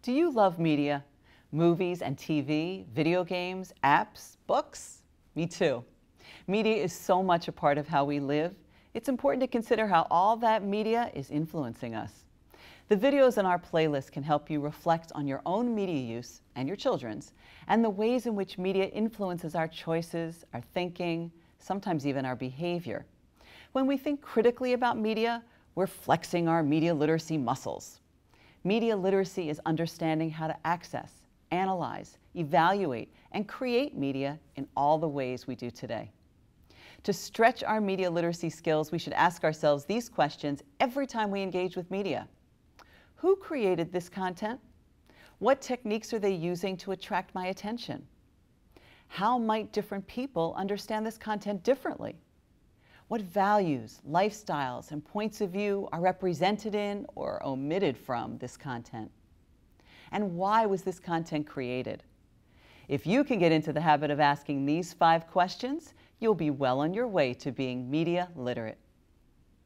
Do you love media? Movies and TV, video games, apps, books? Me too. Media is so much a part of how we live, it's important to consider how all that media is influencing us. The videos in our playlist can help you reflect on your own media use and your children's, and the ways in which media influences our choices, our thinking, sometimes even our behavior. When we think critically about media, we're flexing our media literacy muscles. Media literacy is understanding how to access, analyze, evaluate, and create media in all the ways we do today. To stretch our media literacy skills, we should ask ourselves these questions every time we engage with media. Who created this content? What techniques are they using to attract my attention? How might different people understand this content differently? what values, lifestyles, and points of view are represented in or omitted from this content? And why was this content created? If you can get into the habit of asking these five questions, you'll be well on your way to being media literate.